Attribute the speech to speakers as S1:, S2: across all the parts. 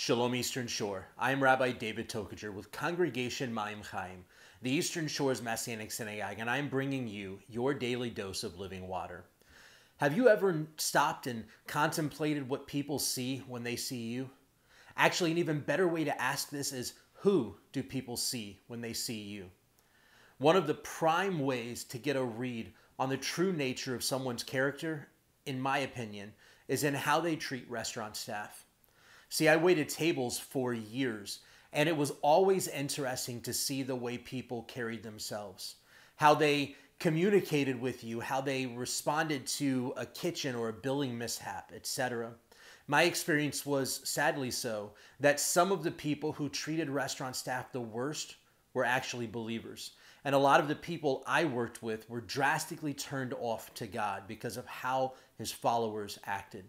S1: Shalom Eastern Shore. I am Rabbi David Tokajer with Congregation Maim Chaim, the Eastern Shore's Messianic Synagogue, and I am bringing you your daily dose of living water. Have you ever stopped and contemplated what people see when they see you? Actually, an even better way to ask this is who do people see when they see you? One of the prime ways to get a read on the true nature of someone's character, in my opinion, is in how they treat restaurant staff. See, I waited tables for years, and it was always interesting to see the way people carried themselves, how they communicated with you, how they responded to a kitchen or a billing mishap, etc. My experience was sadly so that some of the people who treated restaurant staff the worst were actually believers. And a lot of the people I worked with were drastically turned off to God because of how his followers acted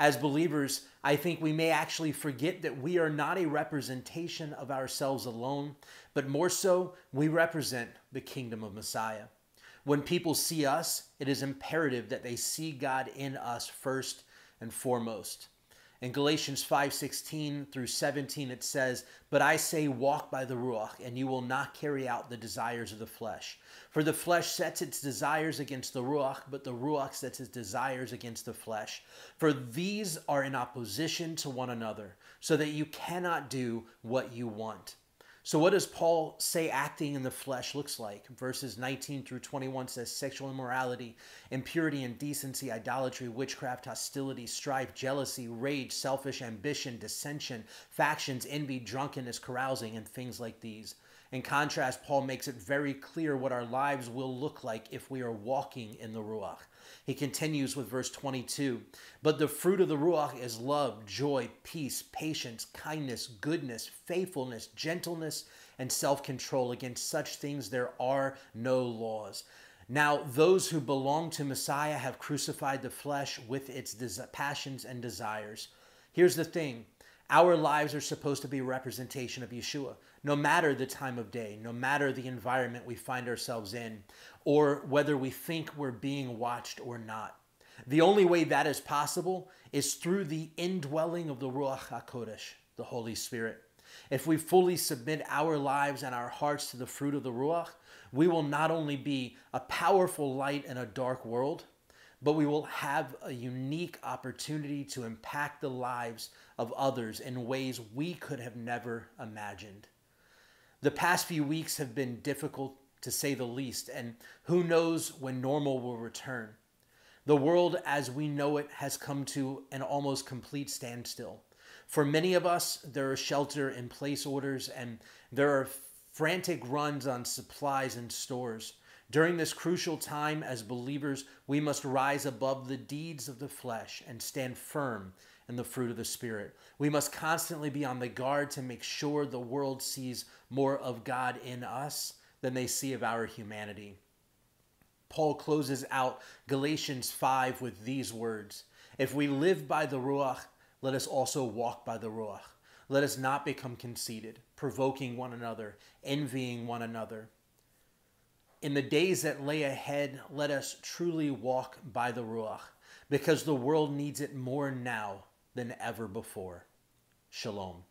S1: as believers, I think we may actually forget that we are not a representation of ourselves alone, but more so, we represent the kingdom of Messiah. When people see us, it is imperative that they see God in us first and foremost. In Galatians 5:16 through 17 it says, "But I say walk by the ruach and you will not carry out the desires of the flesh. For the flesh sets its desires against the ruach, but the ruach sets its desires against the flesh. For these are in opposition to one another, so that you cannot do what you want." So, what does Paul say acting in the flesh looks like? Verses 19 through 21 says sexual immorality, impurity, indecency, idolatry, witchcraft, hostility, strife, jealousy, rage, selfish ambition, dissension, factions, envy, drunkenness, carousing, and things like these. In contrast, Paul makes it very clear what our lives will look like if we are walking in the Ruach. He continues with verse 22 But the fruit of the Ruach is love, joy, peace, patience, kindness, goodness, faithfulness, gentleness, and self control. Against such things there are no laws. Now, those who belong to Messiah have crucified the flesh with its des- passions and desires. Here's the thing our lives are supposed to be representation of Yeshua, no matter the time of day, no matter the environment we find ourselves in, or whether we think we're being watched or not. The only way that is possible is through the indwelling of the Ruach HaKodesh, the Holy Spirit. If we fully submit our lives and our hearts to the fruit of the Ruach, we will not only be a powerful light in a dark world, but we will have a unique opportunity to impact the lives of others in ways we could have never imagined. The past few weeks have been difficult to say the least, and who knows when normal will return. The world as we know it has come to an almost complete standstill. For many of us, there are shelter in place orders and there are frantic runs on supplies and stores. During this crucial time as believers, we must rise above the deeds of the flesh and stand firm in the fruit of the Spirit. We must constantly be on the guard to make sure the world sees more of God in us than they see of our humanity. Paul closes out Galatians 5 with these words If we live by the Ruach, let us also walk by the Ruach. Let us not become conceited, provoking one another, envying one another. In the days that lay ahead, let us truly walk by the Ruach, because the world needs it more now than ever before. Shalom.